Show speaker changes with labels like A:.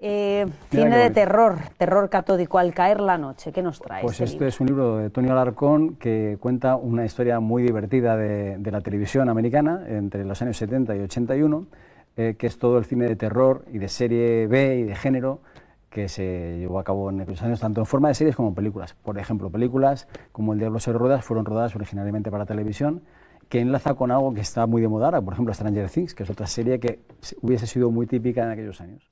A: Eh, cine de terror, terror
B: catódico, Al caer la noche, ¿qué nos trae? Pues este,
C: es un libro de Tony Alarcón que cuenta una historia muy divertida de, la televisión americana entre los años 70 y 81, eh, que es todo el cine de terror y de serie B y de género que se llevó a cabo en aquellos años, tanto en forma de series como películas. Por ejemplo, películas como El Diablo se ruedas fueron rodadas originalmente para televisión, que enlaza con algo que está muy de moda ahora, por ejemplo, Stranger Things, que es otra serie que
A: hubiese sido muy típica en aquellos años.